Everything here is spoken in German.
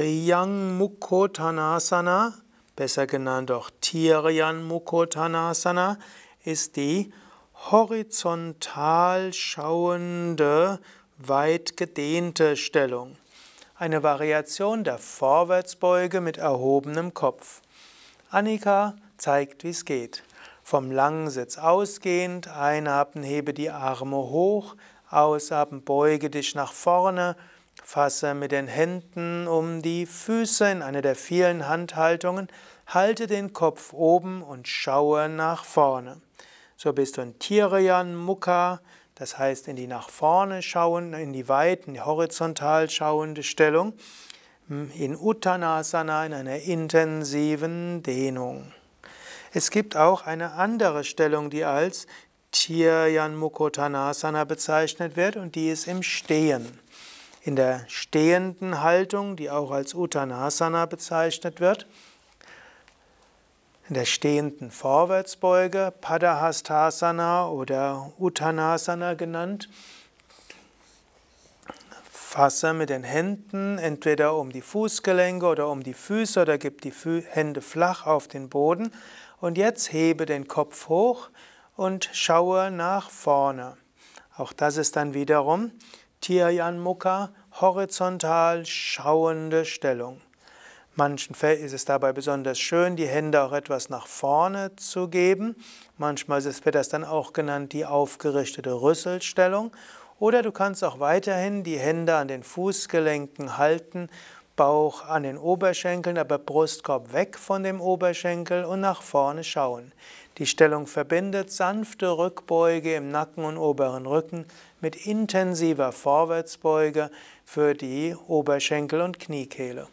Triyang Mukhotanasana, besser genannt auch Tiryan Mukhotanasana, ist die horizontal schauende, weit gedehnte Stellung. Eine Variation der Vorwärtsbeuge mit erhobenem Kopf. Annika zeigt, wie es geht. Vom langen Sitz ausgehend, einatmen, hebe die Arme hoch, ausatmen, beuge dich nach vorne, Fasse mit den Händen um die Füße in einer der vielen Handhaltungen, halte den Kopf oben und schaue nach vorne. So bist du in Tirayan Mukha, das heißt in die nach vorne schauende, in die weiten, horizontal schauende Stellung, mm, in Uttanasana, in einer intensiven Dehnung. Es gibt auch eine andere Stellung, die als Tiryan Mukhotanasana bezeichnet wird und die ist im Stehen. In der stehenden Haltung, die auch als Uttanasana bezeichnet wird, in der stehenden Vorwärtsbeuge, Padahastasana oder Uttanasana genannt, fasse mit den Händen entweder um die Fußgelenke oder um die Füße oder gib die Hände flach auf den Boden und jetzt hebe den Kopf hoch und schaue nach vorne. Auch das ist dann wiederum Tirjan Mukha, horizontal schauende Stellung. Manchen Fällen ist es dabei besonders schön, die Hände auch etwas nach vorne zu geben. Manchmal wird das dann auch genannt die aufgerichtete Rüsselstellung. Oder du kannst auch weiterhin die Hände an den Fußgelenken halten Bauch an den Oberschenkeln, aber Brustkorb weg von dem Oberschenkel und nach vorne schauen. Die Stellung verbindet sanfte Rückbeuge im Nacken und oberen Rücken mit intensiver Vorwärtsbeuge für die Oberschenkel und Kniekehle.